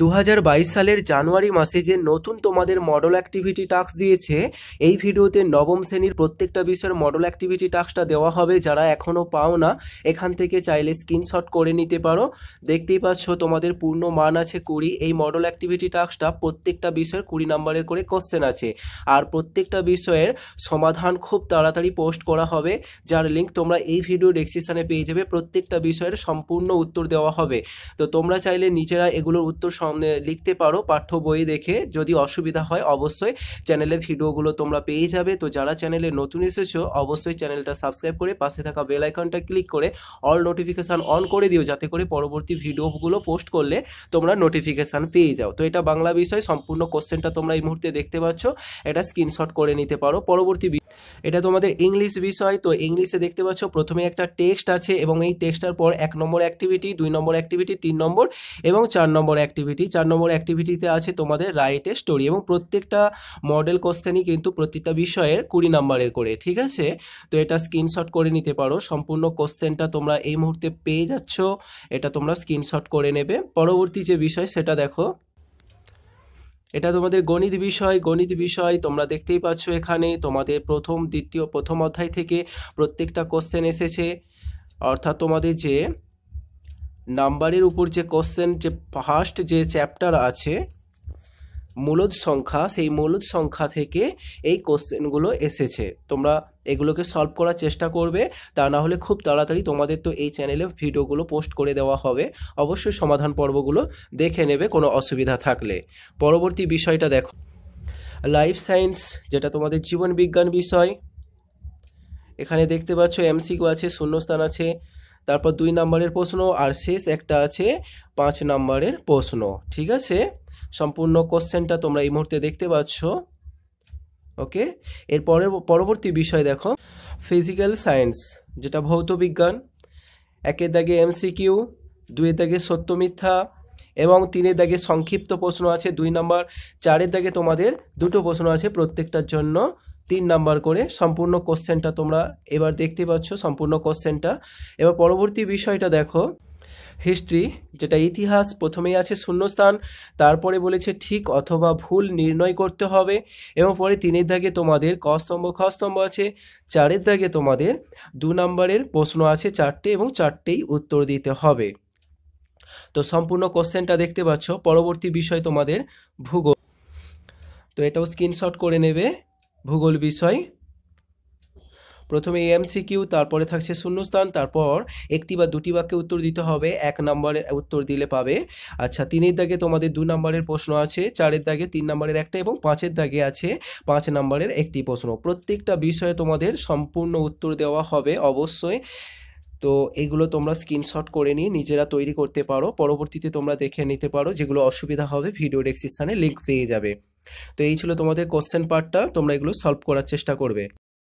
দু সালের জানুয়ারি মাসে যে নতুন তোমাদের মডেল অ্যাক্টিভিটি টাস্ক দিয়েছে এই ভিডিওতে নবম শ্রেণীর প্রত্যেকটা বিষয়ের মডেল অ্যাক্টিভিটি টাস্কটা দেওয়া হবে যারা এখনও পাও না এখান থেকে চাইলে স্ক্রিনশট করে নিতে পারো দেখতেই পাচ্ছ তোমাদের পূর্ণ মান আছে কুড়ি এই মডেল অ্যাক্টিভিটি টাস্কটা প্রত্যেকটা বিষয়ের কুড়ি নাম্বারের করে কোশ্চেন আছে আর প্রত্যেকটা বিষয়ের সমাধান খুব তাড়াতাড়ি পোস্ট করা হবে যার লিঙ্ক তোমরা এই ভিডিও ডেসক্রিপশানে পেয়ে যাবে প্রত্যেকটা বিষয়ের সম্পূর্ণ উত্তর দেওয়া হবে তো তোমরা চাইলে নিজেরা এগুলোর উত্তর লিখতে পারো পাঠ্য বই দেখে যদি অসুবিধা হয় অবশ্যই চ্যানেলে ভিডিওগুলো তোমরা পেয়ে যাবে তো যারা চ্যানেলে নতুন এসেছো অবশ্যই চ্যানেলটা সাবস্ক্রাইব করে পাশে থাকা বেল আইকনটা ক্লিক করে অল নোটিফিকেশান অন করে দিও যাতে করে পরবর্তী ভিডিওগুলো পোস্ট করলে তোমরা নোটিফিকেশান পেয়ে যাও তো এটা বাংলা বিষয় সম্পূর্ণ কোশ্চেনটা তোমরা এই মুহূর্তে দেখতে পাচ্ছ এটা স্ক্রিনশট করে নিতে পারো পরবর্তী এটা তোমাদের ইংলিশ বিষয় তো ইংলিশে দেখতে পাচ্ছ প্রথমে একটা টেক্সট আছে এবং এই টেক্সটার পর এক নম্বর অ্যাক্টিভিটি দুই নম্বর অ্যাক্টিভিটি তিন নম্বর এবং চার নম্বর অ্যাক্টিভিটি চার নম্বর অ্যাক্টিভিটিতে আছে তোমাদের রাইট এ স্টোরি এবং প্রত্যেকটা মডেল কোশ্চেনই কিন্তু প্রত্যেকটা বিষয়ের কুড়ি নম্বরের করে ঠিক আছে তো এটা স্ক্রিনশট করে নিতে পারো সম্পূর্ণ কোশ্চেনটা তোমরা এই মুহূর্তে পেয়ে যাচ্ছ এটা তোমরা স্ক্রিনশট করে নেবে পরবর্তী যে বিষয় সেটা দেখো এটা তোমাদের গণিত বিষয় গণিত বিষয় তোমরা দেখতেই পাচ্ছ এখানে তোমাদের প্রথম দ্বিতীয় প্রথম অধ্যায় থেকে প্রত্যেকটা কোশ্চেন এসেছে অর্থাৎ তোমাদের যে নাম্বারের উপর যে কোশ্চেন যে ফার্স্ট যে চ্যাপ্টার আছে মূলদ সংখ্যা সেই মূলদ সংখ্যা থেকে এই কোশ্চেনগুলো এসেছে তোমরা এগুলোকে সলভ করার চেষ্টা করবে তা না হলে খুব তাড়াতাড়ি তোমাদের তো এই চ্যানেলে ভিডিওগুলো পোস্ট করে দেওয়া হবে অবশ্যই সমাধান পর্বগুলো দেখে নেবে কোনো অসুবিধা থাকলে পরবর্তী বিষয়টা দেখো লাইফ সায়েন্স যেটা তোমাদের জীবন বিজ্ঞান বিষয় এখানে দেখতে পাচ্ছ এমসিকিউ আছে শূন্যস্থান আছে তারপর দুই নম্বরের প্রশ্ন আর শেষ একটা আছে পাঁচ নম্বরের প্রশ্ন ঠিক আছে সম্পূর্ণ কোশ্চেনটা তোমরা এই মুহূর্তে দেখতে পাচ্ছ ওকে এর পরের পরবর্তী বিষয় দেখো ফিজিক্যাল সায়েন্স যেটা ভৌত বিজ্ঞান একের দাগে এমসিকিউ দুয়ের দাগে সত্য মিথ্যা এবং তিনের দাগে সংক্ষিপ্ত প্রশ্ন আছে দুই নাম্বার চারের দাগে তোমাদের দুটো প্রশ্ন আছে প্রত্যেকটার জন্য তিন নাম্বার করে সম্পূর্ণ কোশ্চেনটা তোমরা এবার দেখতে পাচ্ছ সম্পূর্ণ কোশ্চেনটা এবার পরবর্তী বিষয়টা দেখো হিস্ট্রি যেটা ইতিহাস প্রথমেই আছে শূন্যস্থান তারপরে বলেছে ঠিক অথবা ভুল নির্ণয় করতে হবে এবং পরে তিনের দাগে তোমাদের ক স্তম্ভ খ স্তম্ভ আছে চারের দাগে তোমাদের দু নম্বরের প্রশ্ন আছে চারটে এবং চারটেই উত্তর দিতে হবে তো সম্পূর্ণ কোশ্চেনটা দেখতে পাচ্ছ পরবর্তী বিষয় তোমাদের ভূগোল তো এটাও স্ক্রিনশট করে নেবে ভূগোল বিষয় প্রথমে এমসিকিউ তারপরে থাকছে শূন্যস্থান তারপর একটি বা দুটি বাক্যে উত্তর দিতে হবে এক নম্বরে উত্তর দিলে পাবে আচ্ছা তিনের দাগে তোমাদের দু নম্বরের প্রশ্ন আছে চারের দাগে তিন নম্বরের একটা এবং পাঁচের দাগে আছে পাঁচ নম্বরের একটি প্রশ্ন প্রত্যেকটা বিষয়ে তোমাদের সম্পূর্ণ উত্তর দেওয়া হবে অবশ্যই তো এগুলো তোমরা স্ক্রিনশট করে নিয়ে নিজেরা তৈরি করতে পারো পরবর্তীতে তোমরা দেখে নিতে পারো যেগুলো অসুবিধা হবে ভিডিও ডেক্সিস্থানে লিঙ্ক পেয়ে যাবে তো এই ছিল তোমাদের কোশ্চেন পার্টটা তোমরা এগুলো সলভ করার চেষ্টা করবে